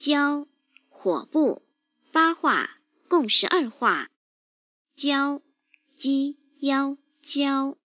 焦，火部，八画，共十二画。焦，鸡腰焦。